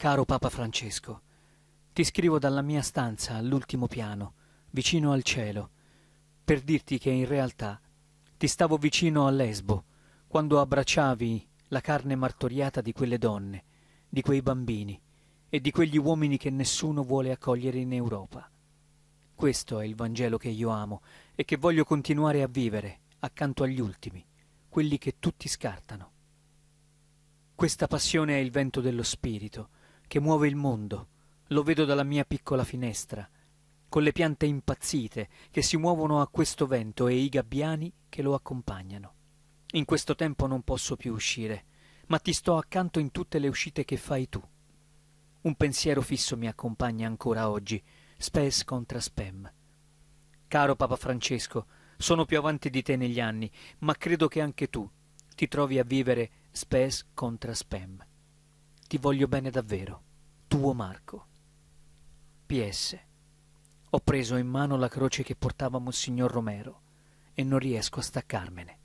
Caro Papa Francesco, ti scrivo dalla mia stanza all'ultimo piano, vicino al cielo, per dirti che in realtà ti stavo vicino a Lesbo quando abbracciavi la carne martoriata di quelle donne, di quei bambini e di quegli uomini che nessuno vuole accogliere in Europa. Questo è il Vangelo che io amo e che voglio continuare a vivere accanto agli ultimi, quelli che tutti scartano. Questa passione è il vento dello Spirito, che muove il mondo. Lo vedo dalla mia piccola finestra, con le piante impazzite che si muovono a questo vento e i gabbiani che lo accompagnano. In questo tempo non posso più uscire, ma ti sto accanto in tutte le uscite che fai tu. Un pensiero fisso mi accompagna ancora oggi, spes contra spem. Caro Papa Francesco, sono più avanti di te negli anni, ma credo che anche tu ti trovi a vivere spes contra spem. Ti voglio bene davvero. Tuo Marco. PS. Ho preso in mano la croce che portava Monsignor Romero e non riesco a staccarmene.